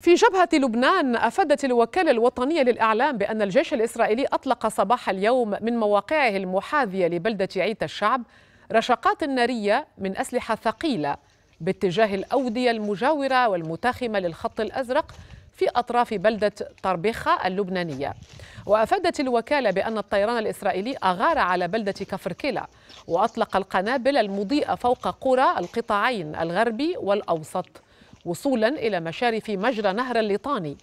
في جبهة لبنان أفادت الوكالة الوطنية للإعلام بأن الجيش الإسرائيلي أطلق صباح اليوم من مواقعه المحاذية لبلدة عيت الشعب رشقات نارية من أسلحة ثقيلة باتجاه الأودية المجاورة والمتاخمة للخط الأزرق في أطراف بلدة طربخة اللبنانية وأفادت الوكالة بأن الطيران الإسرائيلي أغار على بلدة كفركيلا وأطلق القنابل المضيئة فوق قرى القطاعين الغربي والأوسط وصولا إلى مشارف مجرى نهر الليطاني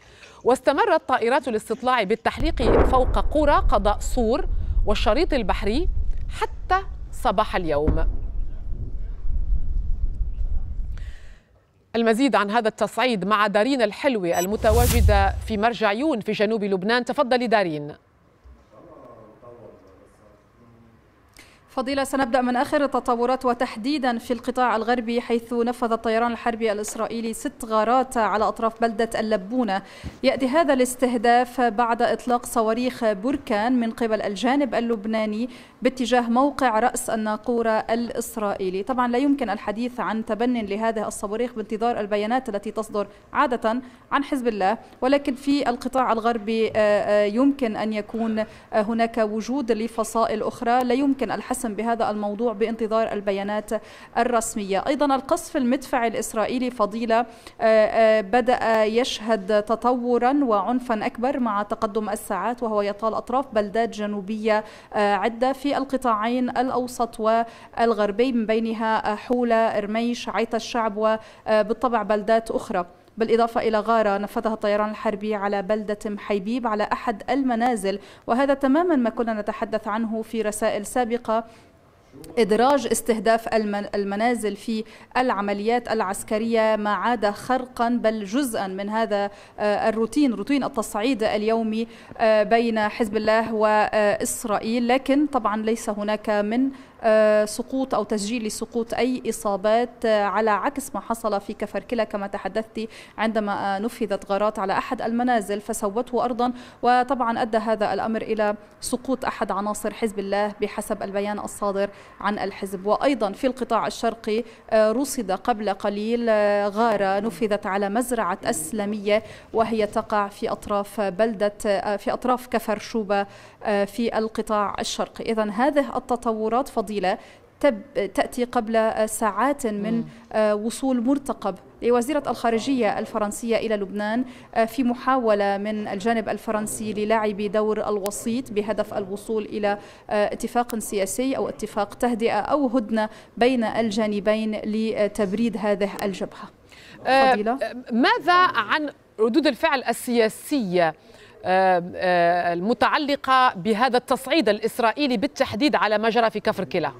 واستمرت طائرات الاستطلاع بالتحليق فوق قرى قضاء صور والشريط البحري حتى صباح اليوم المزيد عن هذا التصعيد مع دارين الحلوي المتواجدة في مرجعيون في جنوب لبنان تفضلي دارين فضيلة سنبدأ من آخر التطورات وتحديدا في القطاع الغربي حيث نفذ الطيران الحربي الإسرائيلي ست غارات على أطراف بلدة اللبونة يأتي هذا الاستهداف بعد إطلاق صواريخ بركان من قبل الجانب اللبناني باتجاه موقع رأس الناقورة الإسرائيلي طبعا لا يمكن الحديث عن تبن لهذه الصواريخ بانتظار البيانات التي تصدر عادة عن حزب الله ولكن في القطاع الغربي آه، آه، يمكن أن يكون آه، هناك وجود لفصائل أخرى لا يمكن الحسم القسم بهذا الموضوع بانتظار البيانات الرسمية أيضا القصف المدفعي الإسرائيلي فضيلة آه، آه، بدأ يشهد تطورا وعنفا أكبر مع تقدم الساعات وهو يطال أطراف بلدات جنوبية آه، عدة في القطاعين الأوسط والغربي من بينها حولة إرميش عيت الشعب وبالطبع بلدات أخرى بالإضافة إلى غارة نفذها الطيران الحربي على بلدة محيبيب على أحد المنازل وهذا تماما ما كنا نتحدث عنه في رسائل سابقة إدراج استهداف المنازل في العمليات العسكرية ما عاد خرقا بل جزءا من هذا آه، الروتين روتين التصعيد اليومي آه، بين حزب الله وإسرائيل لكن طبعا ليس هناك من آه، سقوط أو تسجيل لسقوط أي إصابات على عكس ما حصل في كلا كما تحدثت عندما نفذت غارات على أحد المنازل فسوته أرضا وطبعا أدى هذا الأمر إلى سقوط أحد عناصر حزب الله بحسب البيان الصادر عن الحزب وأيضا في القطاع الشرقي آه، رصد قبل قليل آه، غارة نفذت على مزرعة أسلمية وهي تقع في أطراف بلدة آه، في أطراف كفر شوبة في القطاع الشرقي إذا هذه التطورات فضيلة تأتي قبل ساعات من آه، وصول مرتقب لوزيرة الخارجية الفرنسية إلى لبنان آه، في محاولة من الجانب الفرنسي للعب دور الوسيط بهدف الوصول إلى آه، اتفاق سياسي أو اتفاق تهدئة أو هدنة بين الجانبين لتبريد هذه الجبهة فضيلة. ماذا عن ردود الفعل السياسية المتعلقة بهذا التصعيد الإسرائيلي بالتحديد على ما جرى في كفر كلا؟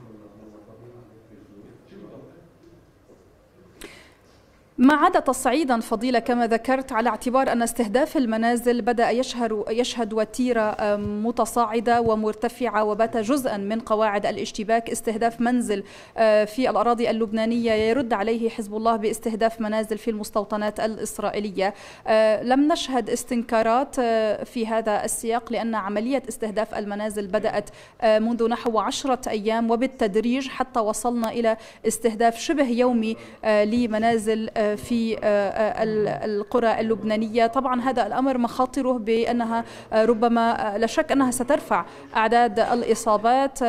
ما عدا تصعيدا فضيلة كما ذكرت على اعتبار أن استهداف المنازل بدأ يشهر يشهد وتيرة متصاعدة ومرتفعة وبات جزءا من قواعد الاشتباك استهداف منزل آه، في الأراضي اللبنانية يرد عليه حزب الله باستهداف منازل في المستوطنات الإسرائيلية آه، لم نشهد استنكارات آه، في هذا السياق لأن عملية استهداف المنازل بدأت منذ نحو عشرة أيام وبالتدريج حتى وصلنا إلى استهداف شبه يومي لمنازل في آه، آه، القرى اللبنانية طبعا هذا الأمر مخاطره بأنها آه، ربما لا شك أنها سترفع أعداد الإصابات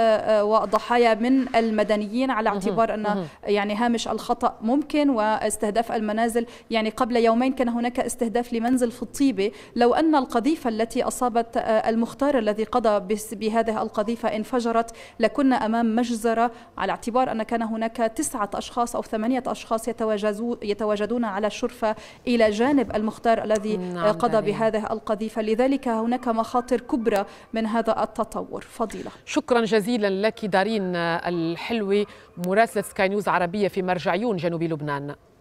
والضحايا من المدنيين على اعتبار أن يعني هامش الخطأ ممكن واستهداف المنازل يعني قبل يومين كان هناك استهداف لمنزل في الطيبة لو أن القذيفة التي أصابت المختار الذي قضى بهذه القذيفة انفجرت لكنا أمام مجزرة على اعتبار أن كان هناك تسعة أشخاص أو ثمانية أشخاص يتواجدون يتواجدون على الشرفة إلى جانب المختار الذي نعم آه، قضى دليل. بهذه القذيفة لذلك هناك مخاطر كبرى من هذا التطور فضيلة شكرا جزيلا لك دارين الحلوي مراسلة سكاي نيوز عربية في مرجعيون جنوب لبنان